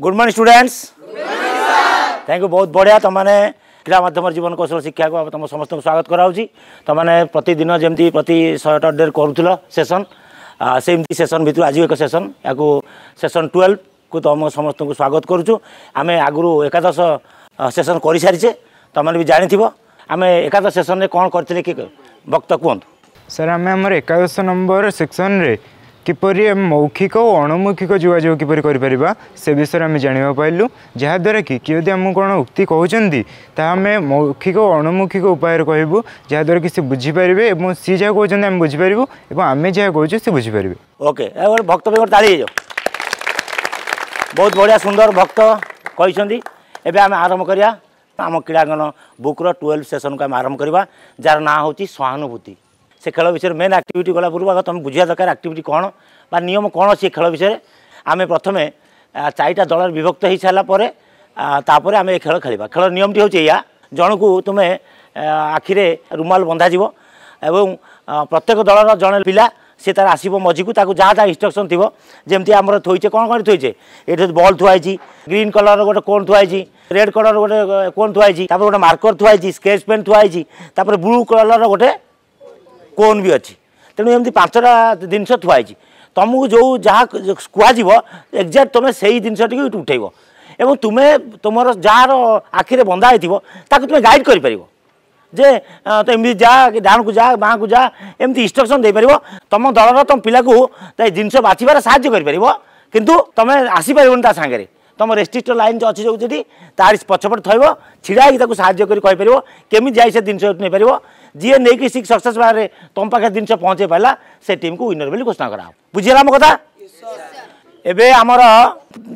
good morning students thank you बहुत बढ़िया तुमने क्रीड़ा माध्यम जीवन कौशल शिक्षा को तुम समस्त स्वागत कराऊँ तुमने प्रतिदिन जमी प्रति शहट डेढ़ करूल सेसन सेमती सेसन भितर आज एक सेसन या सेसन ट्वेल्व को तुम समस्त स्वागत करुचु आम आगु एकादश सेसन कर सारीचे तुमने भी जाथ आम एकादश सेसन कौन करते कि वक्त कहतु सर आम आम एकादश नंबर सेक्शन में କିପରି ଆମେ ମୌଖିକ ଓ ଅଣମୌଖିକ ଯୋଗାଯୋଗ କିପରି କରିପାରିବା ସେ ବିଷୟରେ ଆମେ ଜାଣିବାକୁ ପାଇଲୁ ଯାହାଦ୍ୱାରା କି କିଏ ଯଦି ଆମକୁ କ'ଣ ଉକ୍ତି କହୁଛନ୍ତି ତାହା ଆମେ ମୌଖିକ ଓ ଅଣମୌଖିକ ଉପାୟରେ କହିବୁ ଯାହାଦ୍ୱାରା କି ସେ ବୁଝିପାରିବେ ଏବଂ ସିଏ ଯାହା କହୁଛନ୍ତି ଆମେ ବୁଝିପାରିବୁ ଏବଂ ଆମେ ଯାହା କହୁଛୁ ସେ ବୁଝିପାରିବେ ଓକେ ଗୋଟେ ଭକ୍ତ ପାଇଁ ଗୋଟେ ତାଳି ହେଇଯାଉ ବହୁତ ବଢ଼ିଆ ସୁନ୍ଦର ଭକ୍ତ କହିଛନ୍ତି ଏବେ ଆମେ ଆରମ୍ଭ କରିବା ଆମ କ୍ରୀଡ଼ାଙ୍ଗନ ବୁକ୍ର ଟୁଏଲ୍ଭ ସେସନ୍କୁ ଆମେ ଆରମ୍ଭ କରିବା ଯାହାର ନାଁ ହେଉଛି ସହାନୁଭୂତି ସେ ଖେଳ ବିଷୟରେ ମେନ୍ ଆକ୍ଟିଭିଟି ଗଲା ପୂର୍ବରୁ ଆଗ ତୁମେ ବୁଝିବା ଦରକାର ଆକ୍ଟିଭିଟି କ'ଣ ବା ନିୟମ କ'ଣ ସେ ଖେଳ ବିଷୟରେ ଆମେ ପ୍ରଥମେ ଚାରିଟା ଦଳରେ ବିଭକ୍ତ ହୋଇସାରିଲା ପରେ ତାପରେ ଆମେ ଏ ଖେଳ ଖେଳିବା ଖେଳ ନିୟମଟି ହେଉଛି ଏଇଆ ଜଣକୁ ତୁମେ ଆଖିରେ ରୁମାଲ ବନ୍ଧାଯିବ ଏବଂ ପ୍ରତ୍ୟେକ ଦଳର ଜଣେ ପିଲା সে তার আসব মঝিকু তাকে যা যা ইনস্ট্রকশন থিব যেমতি আমার থইছে কোণ কোণ থইছে এটি বল থুয়াইছি গ্রিন কলর গোটে কোণ থুয়াইছি রেড কলর গোটে কোণ থুয়াইছি তারপরে গোটে মার্কর থুয়াইছি স্কেচ পেন থুয়াইছি তারপরে ব্লু কলর গোটে କୋନ୍ ବି ଅଛି ତେଣୁ ଏମିତି ପାଞ୍ଚଟା ଜିନିଷ ଥୁଆ ହେଇଛି ତୁମକୁ ଯେଉଁ ଯାହା କୁହାଯିବ ଏକ୍ଜାକ୍ଟ ତୁମେ ସେଇ ଜିନିଷଟିକୁ ଉଠେଇବ ଏବଂ ତୁମେ ତୁମର ଯାହାର ଆଖିରେ ବନ୍ଧା ହେଇଥିବ ତାକୁ ତୁମେ ଗାଇଡ଼ କରିପାରିବ ଯେ ତ ଏମିତି ଯା ଡାହାଣକୁ ଯା ବାଁକୁ ଯା ଏମିତି ଇନ୍ଷ୍ଟ୍ରକ୍ସନ୍ ଦେଇପାରିବ ତୁମ ଦଳର ତୁମ ପିଲାକୁ ତା ଜିନିଷ ବାଛିବାରେ ସାହାଯ୍ୟ କରିପାରିବ କିନ୍ତୁ ତୁମେ ଆସିପାରିବନି ତା ସାଙ୍ଗରେ तुम रेस्ट्रिक्टर लाइन जो अच्छी जो तार पछपट थोब ढड़ा हो ताको साहय गरिपार केमि जाइ से जिनिस नैपार नै सिक्स सक्सेस भारे तुम पाखे जिनिस पहुँचै से टीम को विनर बोली घोषणा कराओ बुझीगला मो कथा एबे आमर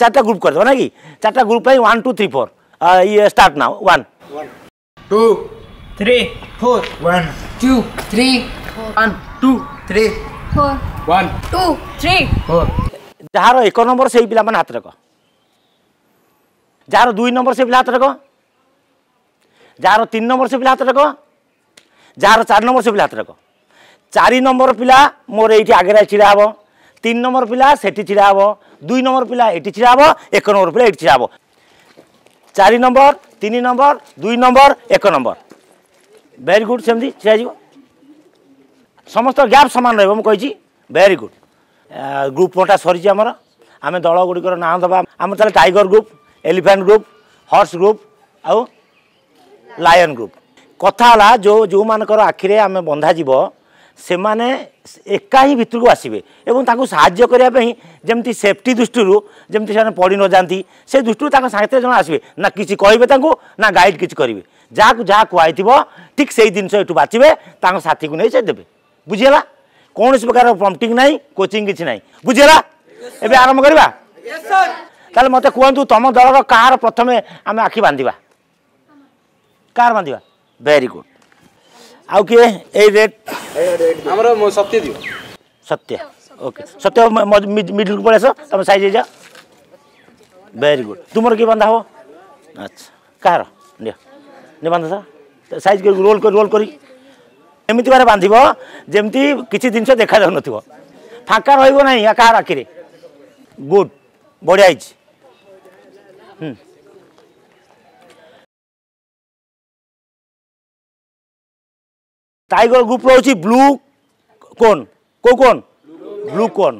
चारटा ग्रुप करदेव ना कि चारटा group one two three four ये स्टार्ट ना वन যার দুই নম্বর সে পিলা হাত রেখ যার তিন নম্বর সে পিলা হাত রেখ যার চার নম্বর সে পিলা হাত রেখ চারি নম্বর পিলা মোর এইটি আগে ছিড়া হব তিন নম্বর পিলা সেটি ছিড়া হব দুই নম্বর পিলা এটি ছিড়া হব এক নম্বর পিলা এটি ছিড়া হব চারি নম্বর তিন নম্বর দুই নম্বর এক নম্বর ভেরি গুড সেমি ছিড়া যাব সমস্ত গ্যাপ সমান রহব মু কইছি ভেরি গুড গ্রুপ পটা সরিছি আমার আমি দলগুড়ির নাম দেবা আমি তাহলে tiger group elephant group horse group ଆଉ ଲାୟନ୍ ଗ୍ରୁପ୍ କଥା ହେଲା ଯେଉଁ ଯେଉଁମାନଙ୍କର ଆଖିରେ ଆମେ ବନ୍ଧାଯିବ ସେମାନେ ଏକା ହିଁ ଭିତରକୁ ଆସିବେ ଏବଂ ତାଙ୍କୁ ସାହାଯ୍ୟ କରିବା ପାଇଁ ଯେମିତି ସେଫ୍ଟି ଦୃଷ୍ଟିରୁ ଯେମିତି ସେମାନେ ପଡ଼ି ନ ଯାଆନ୍ତି ସେ ଦୃଷ୍ଟିରୁ ତାଙ୍କ ସାଙ୍ଗରେ ଜଣେ ଆସିବେ ନା କିଛି କହିବେ ତାଙ୍କୁ ନା ଗାଇଡ଼ କିଛି କରିବେ ଯାହାକୁ ଯାହା କୁହାହେଇଥିବ ଠିକ୍ ସେଇ ଜିନିଷ ଏଠୁ ବାଛିବେ ତାଙ୍କ ସାଥିକୁ ନେଇ ସେ ଦେବେ ବୁଝିହେଲା କୌଣସି ପ୍ରକାର ପ୍ରମ୍ପଟିଂ ନାହିଁ କୋଚିଂ କିଛି ନାହିଁ ବୁଝିହେଲା ଏବେ ଆରମ୍ଭ କରିବା तपाईँ कुम दल र कहाँ प्रथमे आमे आखि बाधा कहाँ बाँधि भेरी गुड आउट सत्य ओके सत्य मिडल पम सेरी गुड तुमर के बाधा हजार सर सइज रोल रोल एमि भएर बाँधि जमि जिनिस देखा फाँका र कहाँ आखिर गुड बढिया টাইগর গ্রুপ রয়েছে ব্লু কোন কেউ কোন ব্লু কোন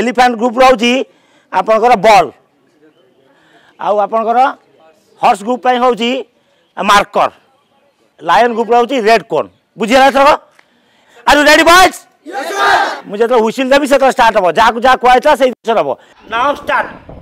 এলিফ্যান্ট গ্রুপ রয়েছে আপনার বল আপনার হর্স গ্রুপ হচ্ছে মার্কর লায়ন গ্রুপ রয়েছে রেড কোন বুঝিয়ে না এথরক আর রেডি বয়েজ ମୁଁ ଯେତେବେଳେ ହୁଇସିଲ୍ ଦେବି ସେତେବେଳେ ଷ୍ଟାର୍ଟ ହେବ ଯାହାକୁ ଯାହା କୁହାହେଇଥିଲା ସେଇ ଜିନିଷ ହେବ ନାଓ ଷ୍ଟାର୍ଟ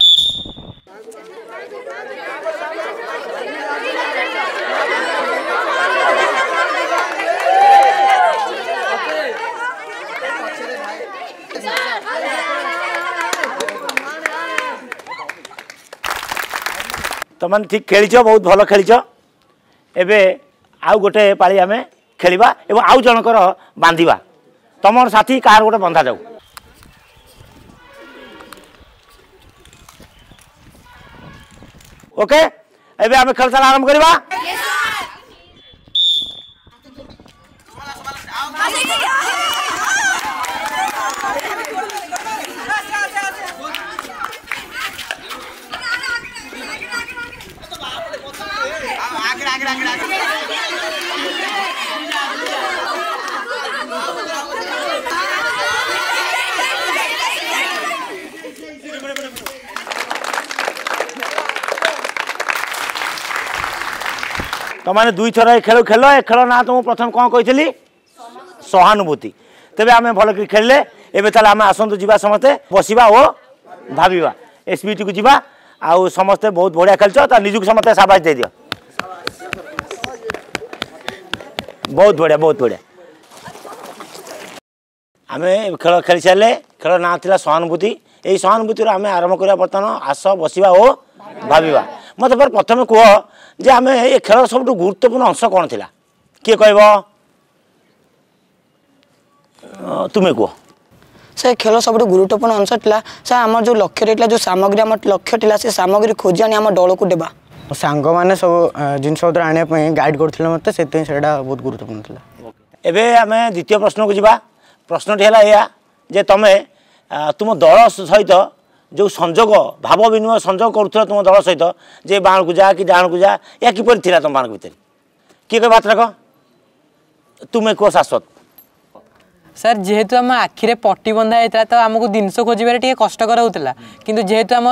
ତୁମେ ଠିକ୍ ଖେଳିଛ ବହୁତ ଭଲ ଖେଳିଛ ଏବେ ଆଉ ଗୋଟେ ପାଳି ଆମେ ଖେଳିବା ଏବଂ ଆଉ ଜଣଙ୍କର ବାନ୍ଧିବା ତୁମର ସାଥି କାହାର ଗୋଟେ ବନ୍ଧାଯାଉ ଓକେ ଏବେ ଆମେ ଖେଳ ସାରା ଆରମ୍ଭ କରିବା Yeah তোমাদের দুই থর এই খেল খেল এ খেল না তোমাকে প্রথম কম কইলি সহানুভূতি তেমনি আমি ভালো করে খেললে এবে তাহলে আমি আসন্তু যা সমস্তে বসবা ও ভাবিবা এসবিটি কু যা আউ সমস্তে বহুত বড়িয়া খেলছ তা নিজক সমস্তে সাবাস দিয়ে দিও বহুত বড়িয়া বহুত বড়িয়া ଆମେ ଖେଳ ଖେଳି ସାରିଲେ ଖେଳ ନାଁ ଥିଲା ସହାନୁଭୂତି ଏଇ ସହାନୁଭୂତିରୁ ଆମେ ଆରମ୍ଭ କରିବା ବର୍ତ୍ତମାନ ଆସ ବସିବା ଓ ଭାବିବା মতো পরে প্রথমে কুহ যে আমি এই খেলার সবুঠু গুরুত্বপূর্ণ অংশ কোণ লা কি কব তুমি কুহ ସେ ଖେଳ ସବୁଠୁ ଗୁରୁତ୍ୱପୂର୍ଣ୍ଣ ଅଂଶ ଥିଲା ସାର୍ ଆମର ଯେଉଁ ଲକ୍ଷ୍ୟ ରହିଥିଲା ଯେଉଁ ସାମଗ୍ରୀ ଆମର ଲକ୍ଷ୍ୟ ଥିଲା ସେ ସାମଗ୍ରୀ ଖୋଜି ଆଣି ଆମ ଦଳକୁ ଦେବା ମୋ ସାଙ୍ଗମାନେ ସବୁ ଜିନିଷପତ୍ର ଆଣିବା ପାଇଁ ଗାଇଡ଼ କରୁଥିଲେ ମୋତେ ସେଥିପାଇଁ ସେଇଟା ବହୁତ ଗୁରୁତ୍ୱପୂର୍ଣ୍ଣ ଥିଲା ଏବେ ଆମେ ଦ୍ୱିତୀୟ ପ୍ରଶ୍ନକୁ ଯିବା ପ୍ରଶ୍ନଟି ହେଲା ଏଇଆ ଯେ ତମେ ତୁମ ଦଳ ସହିତ ଯେଉଁ ସଂଯୋଗ ଭାବ ବିନିମୟ ସଂଯୋଗ କରୁଥିଲ ତୁମ ଦଳ ସହିତ ଯେ ବାହାଣକୁ ଯା କି ଡାହାଣକୁ ଯା ଏହା କିପରି ଥିଲା ତୁମମାନଙ୍କ ଭିତରେ କିଏ କହିବ ଆତ୍ରାକ ତୁମେ କୁହ ଶାଶ୍ୱତ ସାର୍ ଯେହେତୁ ଆମ ଆଖିରେ ପଟି ବନ୍ଧା ହେଇଥିଲା ତ ଆମକୁ ଜିନିଷ ଖୋଜିବାରେ ଟିକେ କଷ୍ଟକର ହେଉଥିଲା କିନ୍ତୁ ଯେହେତୁ ଆମ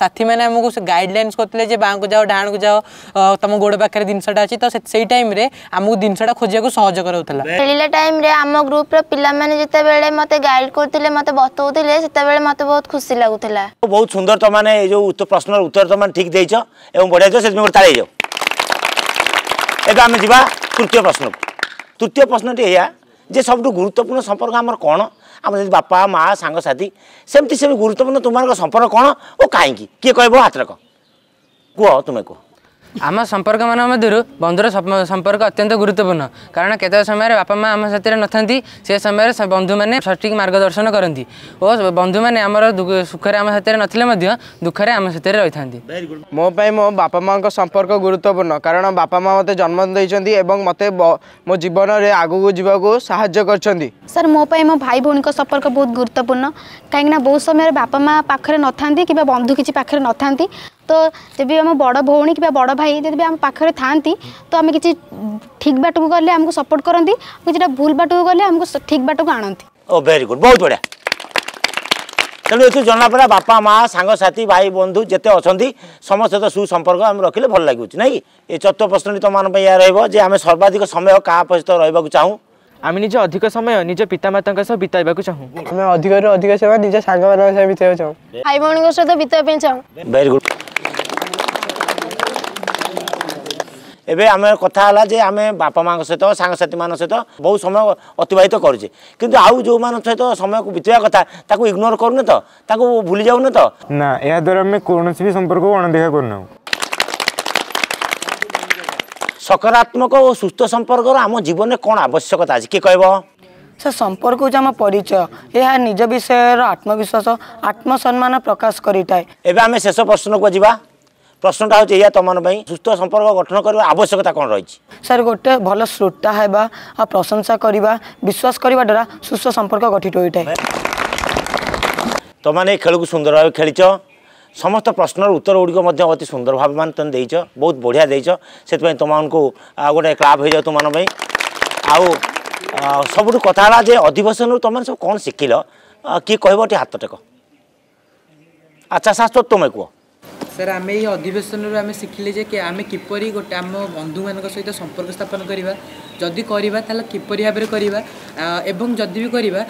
ସାଥୀମାନେ ଆମକୁ ଗାଇଡ଼ଲାଇନ୍ସ କରିଥିଲେ ଯେ ବାଁକୁ ଯାଅ ଡାହାଣକୁ ଯାଅ ତମ ଗୋଡ଼ ପାଖରେ ଜିନିଷଟା ଅଛି ତ ସେଇ ଟାଇମ୍ରେ ଆମକୁ ଜିନିଷଟା ଖୋଜିବାକୁ ସହଜ କରାଉଥିଲା ଖେଳିଲା ଟାଇମ୍ରେ ଆମ ଗ୍ରୁପ୍ର ପିଲାମାନେ ଯେତେବେଳେ ମୋତେ ଗାଇଡ଼ କରୁଥିଲେ ମୋତେ ବତାଉଥିଲେ ସେତେବେଳେ ମୋତେ ବହୁତ ଖୁସି ଲାଗୁଥିଲା ବହୁତ ସୁନ୍ଦର ତମାନେ ଏ ଯେଉଁ ପ୍ରଶ୍ନର ଉତ୍ତର ତମାନେ ଠିକ୍ ଦେଇଛ ଏବଂ ବଢ଼ିଆ ଦେଇଛ ସେଥିପାଇଁ ଗୋଟେ ତାଳି ହେଇଯାଉ ଏବେ ଆମେ ଯିବା ତୃତୀୟ ପ୍ରଶ୍ନକୁ ତୃତୀୟ ପ୍ରଶ୍ନଟି ଏହା যে সবুঠু গুরুত্বপূর্ণ সম্পর্ক আমার কোণ আমার যদি বাপা মা সাংসাথী সেমতি সে গুরুত্বপূর্ণ তোমার সম্পর্ক কোণ ও কী কি কে কহব হাত রাখ কুহ তুমি কুহ ଆମ ସମ୍ପର୍କ ମାନ ମଧ୍ୟରୁ ବନ୍ଧୁର ସମ୍ପର୍କ ଅତ୍ୟନ୍ତ ଗୁରୁତ୍ୱପୂର୍ଣ୍ଣ କାରଣ କେତେକ ସମୟରେ ବାପା ମାଆ ଆମ ସାଥିରେ ନଥାନ୍ତି ସେ ସମୟରେ ବନ୍ଧୁମାନେ ସଠିକ୍ ମାର୍ଗଦର୍ଶନ କରନ୍ତି ଓ ବନ୍ଧୁମାନେ ଆମର ସୁଖରେ ଆମ ସାଥିରେ ନଥିଲେ ମଧ୍ୟ ଦୁଃଖରେ ଆମ ସାଥିରେ ରହିଥାନ୍ତି ମୋ ପାଇଁ ମୋ ବାପା ମାଆଙ୍କ ସମ୍ପର୍କ ଗୁରୁତ୍ୱପୂର୍ଣ୍ଣ କାରଣ ବାପା ମାଆ ମୋତେ ଜନ୍ମ ଦେଇଛନ୍ତି ଏବଂ ମୋତେ ମୋ ଜୀବନରେ ଆଗକୁ ଯିବାକୁ ସାହାଯ୍ୟ କରିଛନ୍ତି ସାର୍ ମୋ ପାଇଁ ମୋ ଭାଇ ଭଉଣୀଙ୍କ ସମ୍ପର୍କ ବହୁତ ଗୁରୁତ୍ୱପୂର୍ଣ୍ଣ କାହିଁକିନା ବହୁତ ସମୟରେ ବାପା ମାଆ ପାଖରେ ନଥାନ୍ତି କିମ୍ବା ବନ୍ଧୁ କିଛି ପାଖରେ ନଥାନ୍ତି ତ ଯଦି ଆମ ବଡ଼ ଭଉଣୀ କିମ୍ବା ବଡ଼ ଭାଇ ଯଦି ବି ଆମ ପାଖରେ ଥାଆନ୍ତି ତ ଆମେ କିଛି ଠିକ୍ ବାଟକୁ ଗଲେ ଆମକୁ ସପୋର୍ଟ କରନ୍ତି କିଛିଟା ଭୁଲ ବାଟକୁ ଗଲେ ଆମକୁ ଠିକ୍ ବାଟକୁ ଆଣନ୍ତି ଓ ଭେରି ଗୁଡ୍ ବହୁତ ବଢ଼ିଆ ତେଣୁ ଏଠୁ ଜଣାପଡ଼ା ବାପା ମାଆ ସାଙ୍ଗସାଥି ଭାଇ ବନ୍ଧୁ ଯେତେ ଅଛନ୍ତି ସମସ୍ତେ ତ ସୁସମ୍ପର୍କ ଆମେ ରଖିଲେ ଭଲ ଲାଗୁଛି ନାଇଁ ଏ ଚତୁର୍ଥ ପ୍ରଶ୍ନଟି ତୁମମାନଙ୍କ ପାଇଁ ଏହା ରହିବ ଯେ ଆମେ ସର୍ବାଧିକ ସମୟ କାହା ସହିତ ରହିବାକୁ ଚାହୁଁ ଆମେ ନିଜ ଅଧିକ ସମୟ ନିଜ ପିତାମାତାଙ୍କ ସହ ବିତାଇବାକୁ ଚାହୁଁ ଆମେ ଅଧିକରୁ ଅଧିକ ସମୟ ନିଜ ସାଙ୍ଗମାନଙ୍କ ସହ ବିତାଇବାକୁ ଚାହୁଁ ଭାଇ ଭଉଣୀଙ୍କ ସହିତ ବିତାଇବା ପାଇଁ ଚାହୁଁ ଭେରି ଗୁଡ୍ ଏବେ ଆମେ କଥା ହେଲା ଯେ ଆମେ ବାପା ମାଆଙ୍କ ସହିତ ସାଙ୍ଗସାଥିମାନଙ୍କ ସହିତ ବହୁତ ସମୟ ଅତିବାହିତ କରୁଛେ କିନ୍ତୁ ଆଉ ଯେଉଁମାନଙ୍କ ସହିତ ସମୟକୁ ବିତେଇବା କଥା ତାକୁ ଇଗ୍ନୋର କରୁନି ତ ତାକୁ ଭୁଲି ଯାଉନି ତ ନା ଏହା ଏହାଦ୍ୱାରା ଆମେ କୌଣସି ବି ସମ୍ପର୍କ ଅଣଦେଖା କରୁନାହୁଁ ସକାରାତ୍ମକ ଓ ସୁସ୍ଥ ସମ୍ପର୍କର ଆମ ଜୀବନରେ କ'ଣ ଆବଶ୍ୟକତା ଅଛି କିଏ କହିବ ସେ ସମ୍ପର୍କ ହେଉଛି ଆମ ପରିଚୟ ଏହା ନିଜ ବିଷୟର ଆତ୍ମବିଶ୍ୱାସ ଆତ୍ମସମ୍ମାନ ପ୍ରକାଶ କରିଥାଏ ଏବେ ଆମେ ଶେଷ ପ୍ରଶ୍ନକୁ ଯିବା প্রশ্নটা হচ্ছে ইয়া তোমার সুস্থ সম্পর্ক গঠন করার আবশ্যকতা কোণ রয়েছে স্যার গোটে ভালো শ্রোতা হওয়া আর প্রশংসা করা বিশ্বাস করা দ্বারা সুস্থ সম্পর্ক গঠিত হয়ে তোমাদের এই খেলকু সুন্দর ভাবে খেলিছ সমস্ত প্রশ্নর উত্তর গুড়ি অতি সুন্দর ভাবে মানে তুমি দিয়েছ বহুত বঢ়িয়া দিয়েছ সেই তোমাকে গোটে ক্লাব হয়ে যাও তোমার আউ ସବୁଠୁ କଥା ହେଲା ଯେ ଅଧିବେଶନରୁ ତୁମେ ସବୁ କ'ଣ ଶିଖିଲ କିଏ କହିବ ଟିକେ ହାତ ଟେକ ଆଚ୍ଛା ଶାଶ୍ୱତ ତୁମେ କୁହ ସାର୍ ଆମେ ଏଇ ଅଧିବେଶନରୁ ଆମେ ଶିଖିଲେ ଯେ ଆମେ କିପରି ଗୋଟେ ଆମ ବନ୍ଧୁମାନଙ୍କ ସହିତ ସମ୍ପର୍କ ସ୍ଥାପନ କରିବା ଯଦି କରିବା ତାହେଲେ କିପରି ଭାବରେ କରିବା ଏବଂ ଯଦି ବି କରିବା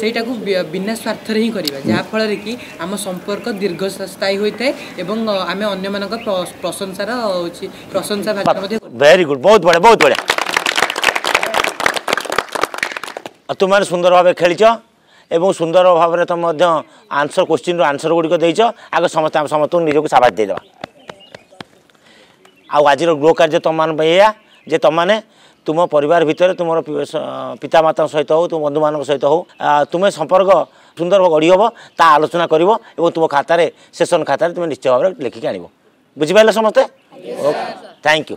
ସେଇଟାକୁ ବିନା ସ୍ୱାର୍ଥରେ ହିଁ କରିବା ଯାହାଫଳରେ କି ଆମ ସମ୍ପର୍କ ଦୀର୍ଘସ୍ଥାୟୀ ହୋଇଥାଏ ଏବଂ ଆମେ ଅନ୍ୟମାନଙ୍କ ପ୍ରଶଂସାର ହେଉଛି ପ୍ରଶଂସା ଭେରି ଗୁଡ଼୍ ବହୁତ ବଢ଼ିଆ ବହୁତ ବଢ଼ିଆ ତୁମେ ସୁନ୍ଦର ଭାବେ ଖେଳିଛ এবং সুন্দর ভাবে তুমি আনসর কোশ্চিন আনসর গুড়ি দিয়েছ আগে সমস্ত সমস্ত নিজকে সাবাস দিয়েদেবা আজির গৃহ কার্য তোমার এয়া যে তোমাদের তুম পরিবার ভিতরে তোমার পিতামাতা সহিত হো তুম বন্ধু মান সহিত হো তুমি সম্পর্ক সুন্দর গড়ি হব তা আলোচনা করব এবং তুম খাতার সেসন খাতার তুমি নিশ্চয় ভাবে লেখিকি আনব বুঝিপার সমস্তে ওকে থ্যাংক ইউ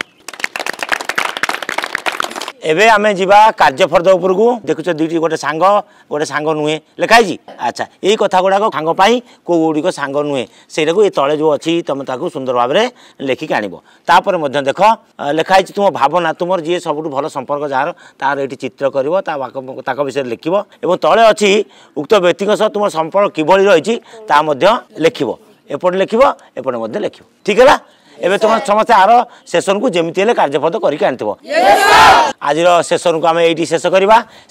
ଏବେ ଆମେ ଯିବା କାର୍ଯ୍ୟଫର୍ଦ ଉପରକୁ ଦେଖୁଛ ଦୁଇଟି ଗୋଟେ ସାଙ୍ଗ ଗୋଟେ ସାଙ୍ଗ ନୁହେଁ ଲେଖା ହେଇଛି ଆଚ୍ଛା ଏଇ କଥା ଗୁଡ଼ାକ ସାଙ୍ଗ ପାଇଁ କେଉଁ ଗୁଡ଼ିକ ସାଙ୍ଗ ନୁହେଁ ସେଇଟାକୁ ଏ ତଳେ ଯେଉଁ ଅଛି ତୁମେ ତାକୁ ସୁନ୍ଦର ଭାବରେ ଲେଖିକି ଆଣିବ ତାପରେ ମଧ୍ୟ ଦେଖ ଲେଖା ହେଇଛି ତୁମ ଭାବନା ତୁମର ଯିଏ ସବୁଠୁ ଭଲ ସମ୍ପର୍କ ଯାହାର ତାର ଏଇଠି ଚିତ୍ର କରିବ ତାଙ୍କ ବିଷୟରେ ଲେଖିବ ଏବଂ ତଳେ ଅଛି ଉକ୍ତ ବ୍ୟକ୍ତିଙ୍କ ସହ ତୁମର ସମ୍ପର୍କ କିଭଳି ରହିଛି ତାହା ମଧ୍ୟ ଲେଖିବ ଏପଟେ ଲେଖିବ ଏପଟେ ମଧ୍ୟ ଲେଖିବ ଠିକ୍ ହେଲା सेसन ए समे आसन जपदि सेसन आजनको आम ए शेष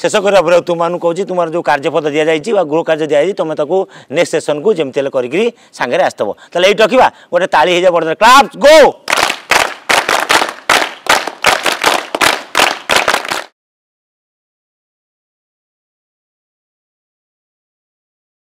शेष जो कार्यपद तर्ज्यपद दिन्छ गृह कर्जा दिन्छ तपाईँ त नेक्स्ट सेसन सेसनको जमिति साङ्गे आसथो तिहार गए त बढ्दा क्लाप गो